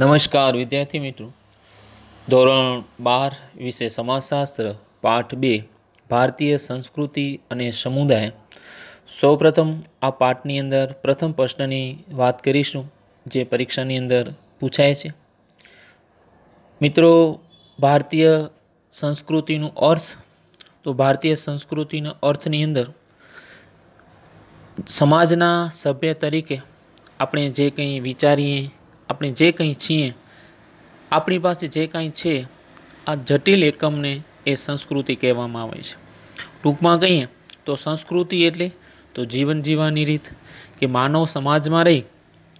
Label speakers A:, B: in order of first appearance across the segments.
A: નમસ્કાર વિદ્યાર્થી મિત્રો ધોરણ બાર વિશે સમાજશાસ્ત્ર પાઠ બે ભારતીય સંસ્કૃતિ અને સમુદાય સૌપ્રથમ આ પાઠની અંદર પ્રથમ પ્રશ્નની વાત કરીશું જે પરીક્ષાની અંદર પૂછાય છે મિત્રો ભારતીય સંસ્કૃતિનો અર્થ તો ભારતીય સંસ્કૃતિના અર્થની અંદર સમાજના સભ્ય તરીકે આપણે જે કંઈ વિચારીએ આપણે જે કંઈ છીએ આપણી પાસે જે કાંઈ છે આ જટિલ એકમને એ સંસ્કૃતિ કહેવામાં આવે છે ટૂંકમાં કહીએ તો સંસ્કૃતિ એટલે તો જીવન જીવવાની રીત કે માનવ સમાજમાં રહી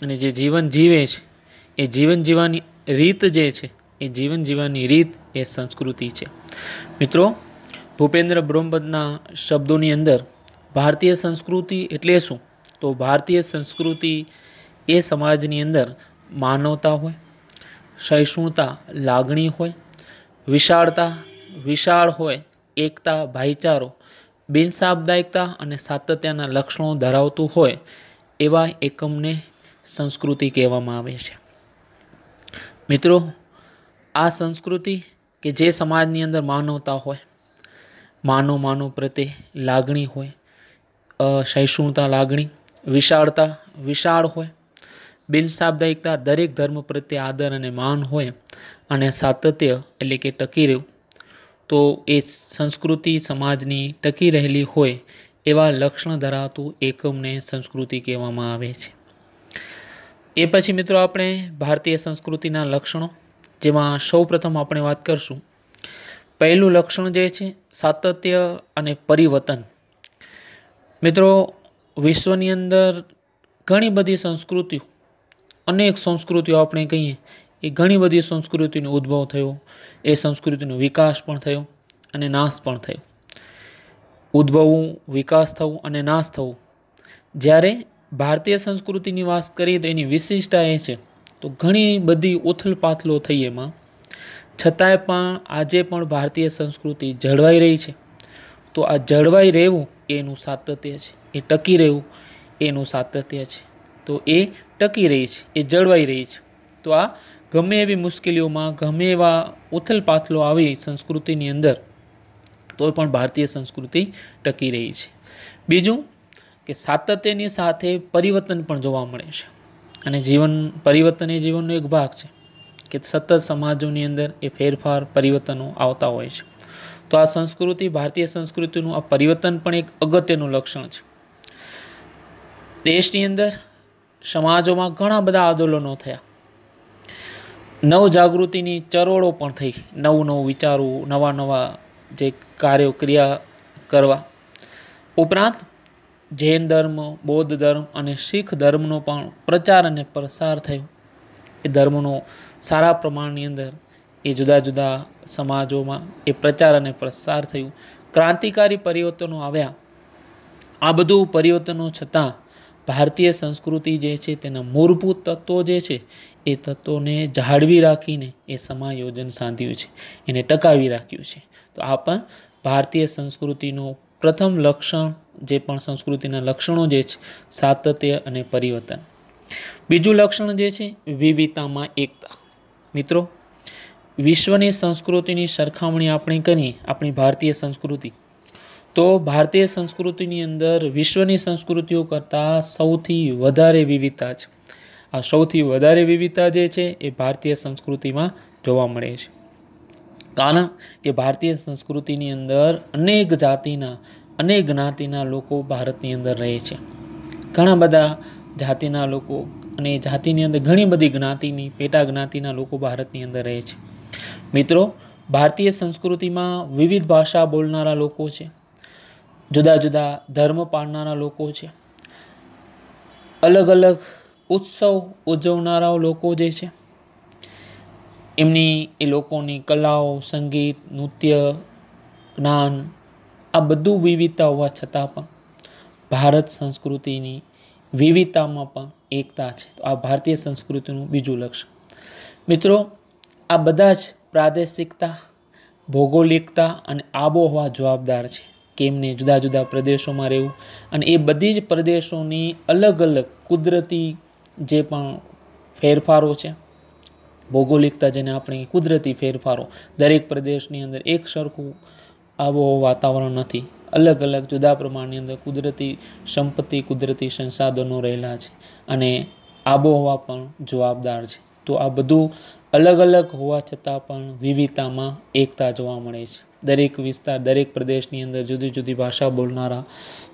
A: અને જે જીવન જીવે છે એ જીવન જીવવાની રીત જે છે એ જીવન જીવવાની રીત એ સંસ્કૃતિ છે મિત્રો ભૂપેન્દ્ર બ્રહ્મપદના શબ્દોની અંદર ભારતીય સંસ્કૃતિ એટલે શું તો ભારતીય સંસ્કૃતિ એ સમાજની અંદર માનવતા હોય સહિષ્ણુતા લાગણી હોય વિશાળતા વિશાળ હોય એકતા ભાઈચારો બિનસાપદાયિકતા અને સાતત્યના લક્ષણો ધરાવતું હોય એવા એકમને સંસ્કૃતિ કહેવામાં આવે છે મિત્રો આ સંસ્કૃતિ કે જે સમાજની અંદર માનવતા હોય માનવ માનવ પ્રત્યે લાગણી હોય સહિષ્ણુતા લાગણી વિશાળતા વિશાળ હોય બિનશાબ્દાયિકતા દરેક ધર્મ પ્રત્યે આદર અને માન હોય અને સાતત્ય એટલે કે ટકી રહ્યું તો એ સંસ્કૃતિ સમાજની ટકી રહેલી હોય એવા લક્ષણ ધરાવતું એકમને સંસ્કૃતિ કહેવામાં આવે છે એ પછી મિત્રો આપણે ભારતીય સંસ્કૃતિના લક્ષણો જેમાં સૌપ્રથમ આપણે વાત કરશું પહેલું લક્ષણ જે છે સાતત્ય અને પરિવર્તન મિત્રો વિશ્વની અંદર ઘણી બધી સંસ્કૃતિઓ અનેક સંસ્કૃતિઓ આપણે કહીએ એ ઘણી બધી સંસ્કૃતિનો ઉદ્ભવ થયો એ સંસ્કૃતિનો વિકાસ પણ થયો અને નાશ પણ થયો ઉદ્ભવવું વિકાસ થવું અને નાશ થવું જ્યારે ભારતીય સંસ્કૃતિની વાત કરીએ તો એની વિશિષ્ટતા એ છે તો ઘણી બધી ઉથલ થઈ એમાં છતાંય પણ આજે પણ ભારતીય સંસ્કૃતિ જળવાઈ રહી છે તો આ જળવાઈ રહેવું એનું સાતત્ય છે એ ટકી રહેવું એનું સાતત્ય છે તો એ ટકી રહી છે એ જળવાઈ રહી છે તો આ ગમે એવી મુશ્કેલીઓમાં ગમે એવા ઉથલ પાથલો આવે સંસ્કૃતિની અંદર તો પણ ભારતીય સંસ્કૃતિ ટકી રહી છે બીજું કે સાતત્યની સાથે પરિવર્તન પણ જોવા મળે છે અને જીવન પરિવર્તન એ જીવનનો એક ભાગ છે કે સતત સમાજોની અંદર એ ફેરફાર પરિવર્તનો આવતા હોય છે તો આ સંસ્કૃતિ ભારતીય સંસ્કૃતિનું આ પરિવર્તન પણ એક અગત્યનું લક્ષણ છે દેશની અંદર સમાજોમાં ઘણા બધા આંદોલનો થયા નવજાગૃતિની ચરોળો પણ થઈ નવું નવું વિચારવું નવા નવા જે કાર્યો ક્રિયા કરવા ઉપરાંત જૈન ધર્મ બૌદ્ધ ધર્મ અને શીખ ધર્મનો પણ પ્રચાર અને પ્રસાર થયો એ ધર્મનો સારા પ્રમાણની અંદર એ જુદા જુદા સમાજોમાં એ પ્રચાર અને પ્રસાર થયું ક્રાંતિકારી પરિવર્તનો આવ્યા આ બધું પરિવર્તનો છતાં ભારતીય સંસ્કૃતિ જે છે તેના મૂળભૂત તત્વો જે છે એ તત્વોને જાળવી રાખીને એ સમાયોજન સાધ્યું છે એને ટકાવી રાખ્યું છે તો આ પણ ભારતીય સંસ્કૃતિનું પ્રથમ લક્ષણ જે પણ સંસ્કૃતિના લક્ષણો જે છે સાતત્ય અને પરિવર્તન બીજું લક્ષણ જે છે વિવિધતામાં એકતા મિત્રો વિશ્વની સંસ્કૃતિની સરખામણી આપણે કરીએ આપણી ભારતીય સંસ્કૃતિ તો ભારતીય સંસ્કૃતિની અંદર વિશ્વની સંસ્કૃતિઓ કરતાં સૌથી વધારે વિવિધતા છે આ સૌથી વધારે વિવિધતા જે છે એ ભારતીય સંસ્કૃતિમાં જોવા મળે છે કારણ કે ભારતીય સંસ્કૃતિની અંદર અનેક જાતિના અનેક જ્ઞાતિના લોકો ભારતની અંદર રહે છે ઘણા બધા જાતિના લોકો અને જાતિની અંદર ઘણી બધી જ્ઞાતિની પેટા જ્ઞાતિના લોકો ભારતની અંદર રહે છે મિત્રો ભારતીય સંસ્કૃતિમાં વિવિધ ભાષા બોલનારા લોકો છે જુદા જુદા ધર્મ પાળનારા લોકો છે અલગ અલગ ઉત્સવ ઉજવનારાઓ લોકો જે છે એમની એ લોકોની કલાઓ સંગીત નૃત્ય જ્ઞાન આ બધું વિવિધતા હોવા છતાં પણ ભારત સંસ્કૃતિની વિવિધતામાં પણ એકતા છે તો આ ભારતીય સંસ્કૃતિનું બીજું લક્ષ્ય મિત્રો આ બધા જ પ્રાદેશિકતા ભૌગોલિકતા અને આબોહવા જવાબદાર છે કેમને જુદા જુદા પ્રદેશોમાં રહેવું અને એ બધી જ પ્રદેશોની અલગ અલગ કુદરતી જે પણ ફેરફારો છે ભૌગોલિકતા જેને આપણે કુદરતી ફેરફારો દરેક પ્રદેશની અંદર એક સરખું આબોહવા વાતાવરણ નથી અલગ અલગ જુદા પ્રમાણની અંદર કુદરતી સંપત્તિ કુદરતી સંસાધનો રહેલા છે અને આબોહવા પણ જવાબદાર છે તો આ બધું અલગ અલગ હોવા છતાં પણ વિવિધતામાં એકતા જોવા મળે છે દરેક વિસ્તાર દરેક પ્રદેશની અંદર જુદી જુદી ભાષા બોલનારા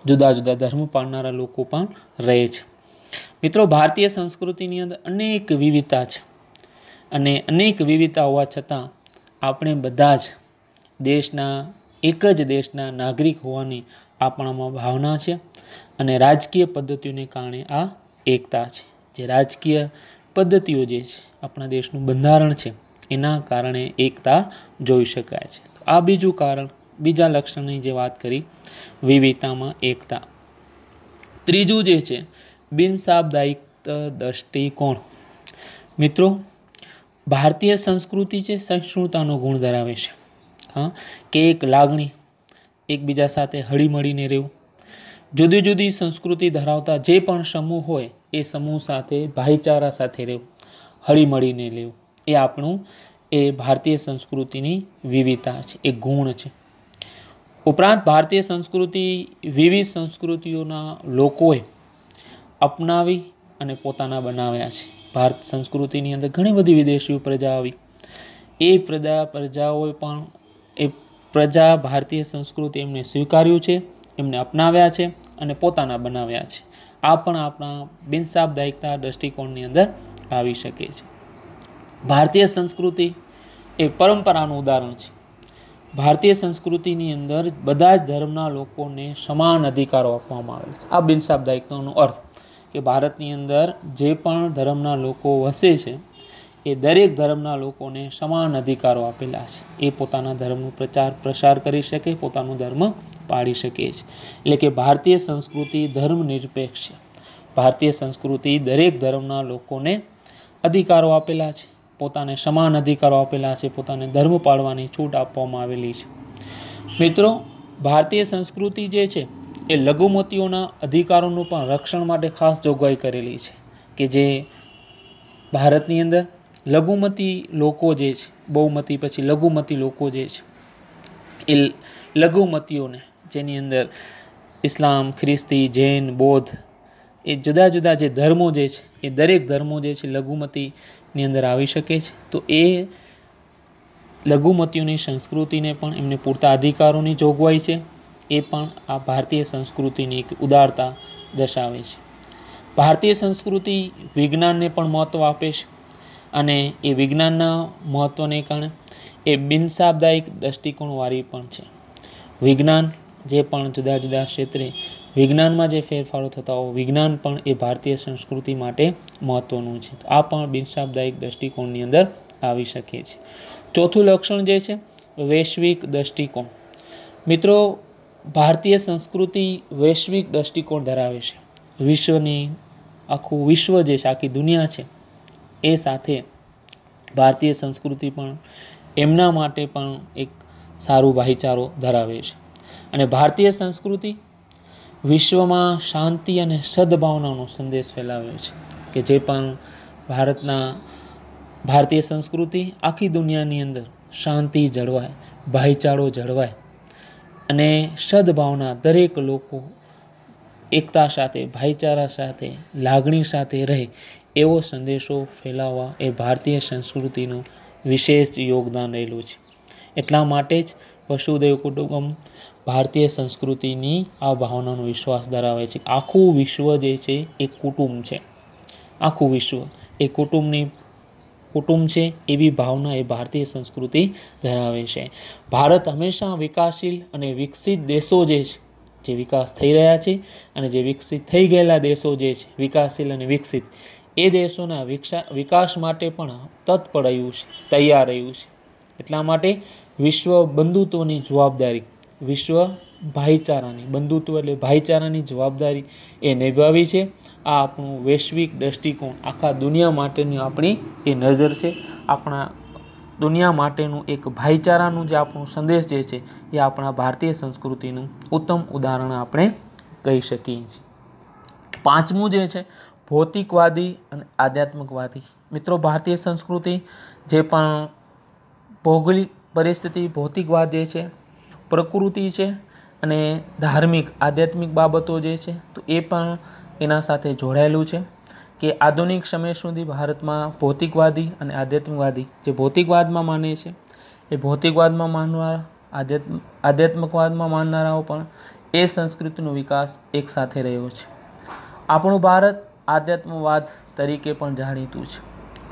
A: જુદા જુદા ધર્મ પાળનારા લોકો પણ રહે છે મિત્રો ભારતીય સંસ્કૃતિની અંદર અનેક વિવિધતા છે અને અનેક વિવિધતા હોવા છતાં આપણે બધા જ દેશના એક જ દેશના નાગરિક હોવાની આપણામાં ભાવના છે અને રાજકીય પદ્ધતિઓને કારણે આ એકતા છે જે રાજકીય પદ્ધતિઓ જે છે આપણા દેશનું બંધારણ છે એના કારણે એકતા જોઈ શકાય છે આ બીજું કારણ બીજા લક્ષણની જે વાત કરી વિવિધતામાં એકતા ત્રીજું જે છે બિનસાબદાયિક દ્રષ્ટિકોણ મિત્રો ભારતીય સંસ્કૃતિ છે સહિષ્ણુતાનો ગુણ ધરાવે છે હા કે એક લાગણી એકબીજા સાથે હળીમળીને રહેવું જુદી જુદી સંસ્કૃતિ ધરાવતા જે પણ સમૂહ હોય એ સમૂહ સાથે ભાઈચારા સાથે રહેવું હળીમળીને રહેવું એ આપણું એ ભારતીય સંસ્કૃતિની વિવિધતા છે એ ગુણ છે ઉપરાંત ભારતીય સંસ્કૃતિ વિવિધ સંસ્કૃતિઓના લોકોએ અપનાવી અને પોતાના બનાવ્યા છે ભારત સંસ્કૃતિની અંદર ઘણી બધી વિદેશીઓ પ્રજા આવી એ પ્રજા પ્રજાઓએ પણ એ પ્રજા ભારતીય સંસ્કૃતિ એમને સ્વીકાર્યું છે એમને અપનાવ્યા છે અને પોતાના બનાવ્યા છે આ પણ આપણા બિનસાબદાયિકતા દ્રષ્ટિકોણની અંદર આવી શકે છે ભારતીય સંસ્કૃતિ એ પરંપરાનું ઉદાહરણ છે ભારતીય સંસ્કૃતિની અંદર બધા જ ધર્મના લોકોને સમાન અધિકારો આપવામાં આવે છે આ બિનશાબ્દાયિકતાનો અર્થ કે ભારતની અંદર જે પણ ધર્મના લોકો વસે છે એ દરેક ધર્મના લોકોને સમાન અધિકારો આપેલા છે એ પોતાના ધર્મનો પ્રચાર પ્રસાર કરી શકે પોતાનો ધર્મ પાળી શકે છે એટલે કે ભારતીય સંસ્કૃતિ ધર્મ નિરપેક્ષ છે ભારતીય સંસ્કૃતિ દરેક ધર્મના લોકોને અધિકારો આપેલા છે પોતાને સમાન અધિકારો આપેલા છે પોતાને ધર્મ પાળવાની છૂટ આપવામાં આવેલી છે મિત્રો ભારતીય સંસ્કૃતિ જે છે એ લઘુમતીઓના અધિકારોનું પણ રક્ષણ માટે ખાસ જોગવાઈ કરેલી છે કે જે ભારતની અંદર લઘુમતી લોકો જે છે બહુમતી પછી લઘુમતી લોકો જે છે એ લઘુમતીઓને જેની અંદર ઇસ્લામ ખ્રિસ્તી જૈન બૌદ્ધ એ જુદા જુદા જે ધર્મો જે છે એ દરેક ધર્મો જે છે લઘુમતી ની અંદર આવી શકે છે તો એ લઘુમતીઓની સંસ્કૃતિને પણ એમને પૂરતા અધિકારોની જોગવાઈ છે એ પણ આ ભારતીય સંસ્કૃતિની એક ઉદારતા દર્શાવે છે ભારતીય સંસ્કૃતિ વિજ્ઞાનને પણ મહત્ત્વ આપે છે અને એ વિજ્ઞાનના મહત્ત્વને કારણે એ બિનસાબદાયિક દૃષ્ટિકોણવાળી પણ છે વિજ્ઞાન જે પણ જુદા જુદા ક્ષેત્રે વિજ્ઞાનમાં જે ફેરફારો થતા હોય વિજ્ઞાન પણ એ ભારતીય સંસ્કૃતિ માટે મહત્ત્વનું છે આ પણ બિનશાબ્દાયિક દ્રષ્ટિકોણની અંદર આવી શકે છે ચોથું લક્ષણ જે છે વૈશ્વિક દ્રષ્ટિકોણ મિત્રો ભારતીય સંસ્કૃતિ વૈશ્વિક દ્રષ્ટિકોણ ધરાવે છે વિશ્વની આખું વિશ્વ જે છે આખી દુનિયા છે એ સાથે ભારતીય સંસ્કૃતિ પણ એમના માટે પણ એક સારું ભાઈચારો ધરાવે છે અને ભારતીય સંસ્કૃતિ વિશ્વમાં શાંતિ અને સદભાવનાનો સંદેશ ફેલાવ્યો છે કે જે પણ ભારતના ભારતીય સંસ્કૃતિ આખી દુનિયાની અંદર શાંતિ જળવાય ભાઈચારો જળવાય અને સદભાવના દરેક લોકો એકતા સાથે ભાઈચારા સાથે લાગણી સાથે રહે એવો સંદેશો ફેલાવવા એ ભારતીય સંસ્કૃતિનું વિશેષ યોગદાન રહેલું છે એટલા માટે જ વસુદેવ કુટુંબ ભારતીય સંસ્કૃતિની આ ભાવનાનો વિશ્વાસ ધરાવે છે આખું વિશ્વ જે છે એ કુટુંબ છે આખું વિશ્વ એ કુટુંબની કુટુંબ છે એવી ભાવના એ ભારતીય સંસ્કૃતિ ધરાવે છે ભારત હંમેશા વિકાસશીલ અને વિકસિત દેશો જે છે જે વિકાસ થઈ રહ્યા છે અને જે વિકસિત થઈ ગયેલા દેશો જે છે વિકાસશીલ અને વિકસિત એ દેશોના વિકસા વિકાસ માટે પણ તત્પર રહ્યું છે તૈયાર રહ્યું છે એટલા માટે વિશ્વ બંધુત્વની જવાબદારી વિશ્વ ભાઈચારાની બંધુત્વ એટલે ભાઈચારાની જવાબદારી એ નિભાવી છે આ આપણું વૈશ્વિક દૃષ્ટિકોણ આખા દુનિયા માટેની આપણી એ નજર છે આપણા દુનિયા માટેનું એક ભાઈચારાનું જે આપણું સંદેશ જે છે એ આપણા ભારતીય સંસ્કૃતિનું ઉત્તમ ઉદાહરણ આપણે કહી શકીએ છીએ પાંચમું જે છે ભૌતિકવાદી અને આધ્યાત્મિકવાદી મિત્રો ભારતીય સંસ્કૃતિ જે પણ ભૌગોલિક પરિસ્થિતિ ભૌતિકવાદ જે છે પ્રકૃતિ છે અને ધાર્મિક આધ્યાત્મિક બાબતો જે છે તો એ પણ એના સાથે જોડાયેલું છે કે આધુનિક સમય સુધી ભારતમાં ભૌતિકવાદી અને આધ્યાત્મિકવાદી જે ભૌતિકવાદમાં માને છે એ ભૌતિકવાદમાં માનનારા આધ્યાત્મ આધ્યાત્મિકવાદમાં માનનારાઓ પણ એ સંસ્કૃતિનો વિકાસ એકસાથે રહ્યો છે આપણું ભારત આધ્યાત્મવાદ તરીકે પણ જાણીતું છે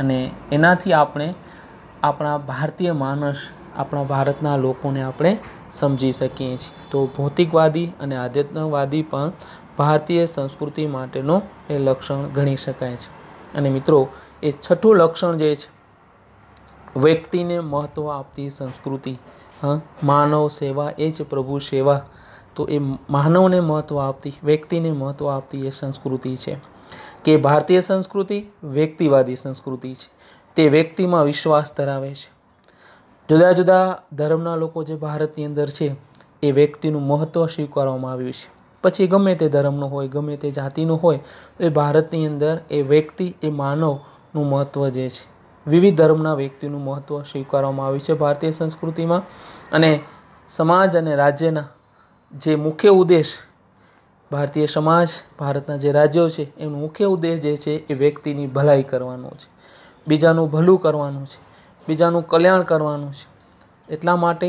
A: અને એનાથી આપણે આપણા ભારતીય માનસ આપણા ભારતના લોકોને આપણે સમજી શકીએ છીએ તો ભૌતિકવાદી અને આધ્યાત્મવાદી પણ ભારતીય સંસ્કૃતિ માટેનો એ લક્ષણ ગણી શકાય છે અને મિત્રો એ છઠ્ઠું લક્ષણ જે છે વ્યક્તિને મહત્ત્વ આપતી સંસ્કૃતિ હા માનવ સેવા એ જ પ્રભુ સેવા તો એ માનવને મહત્ત્વ આપતી વ્યક્તિને મહત્ત્વ આપતી એ સંસ્કૃતિ છે કે ભારતીય સંસ્કૃતિ વ્યક્તિવાદી સંસ્કૃતિ છે તે વ્યક્તિમાં વિશ્વાસ ધરાવે છે જુદા જુદા ધર્મના લોકો જે ભારતની અંદર છે એ વ્યક્તિનું મહત્ત્વ સ્વીકારવામાં આવ્યું છે પછી ગમે તે ધર્મનો હોય ગમે તે જાતિનો હોય એ ભારતની અંદર એ વ્યક્તિ એ માનવનું મહત્ત્વ જે છે વિવિધ ધર્મના વ્યક્તિનું મહત્ત્વ સ્વીકારવામાં આવ્યું છે ભારતીય સંસ્કૃતિમાં અને સમાજ અને રાજ્યના જે મુખ્ય ઉદ્દેશ ભારતીય સમાજ ભારતના જે રાજ્યો છે એનું મુખ્ય ઉદ્દેશ જે છે એ વ્યક્તિની ભલાઈ કરવાનો છે બીજાનું ભલું કરવાનું છે બીજાનું કલ્યાણ કરવાનું છે એટલા માટે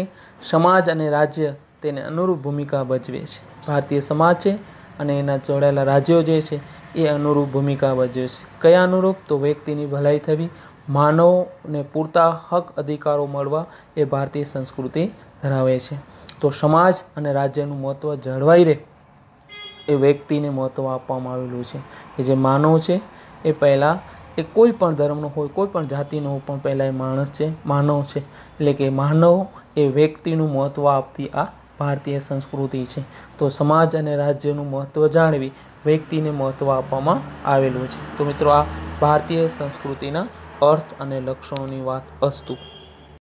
A: સમાજ અને રાજ્ય તેને અનુરૂપ ભૂમિકા ભજવે છે ભારતીય સમાજ છે અને એના જોડાયેલા રાજ્યો જે છે એ અનુરૂપ ભૂમિકા ભજવે છે કયા અનુરૂપ તો વ્યક્તિની ભલાઈ થવી માનવને પૂરતા હક અધિકારો મળવા એ ભારતીય સંસ્કૃતિ ધરાવે છે તો સમાજ અને રાજ્યનું મહત્ત્વ જળવાઈ રહે એ વ્યક્તિને મહત્ત્વ આપવામાં આવેલું છે કે જે માનવ છે એ પહેલાં એ કોઈ પણ ધર્મનો હોય કોઈ પણ જાતિનો પણ પહેલાં એ માણસ છે માનવ છે એટલે કે માનવ એ વ્યક્તિનું મહત્ત્વ આપતી આ ભારતીય સંસ્કૃતિ છે તો સમાજ અને રાજ્યનું મહત્ત્વ જાણવી વ્યક્તિને મહત્ત્વ આપવામાં આવેલું છે તો મિત્રો આ ભારતીય સંસ્કૃતિના અર્થ અને લક્ષણોની વાત અસ્તુ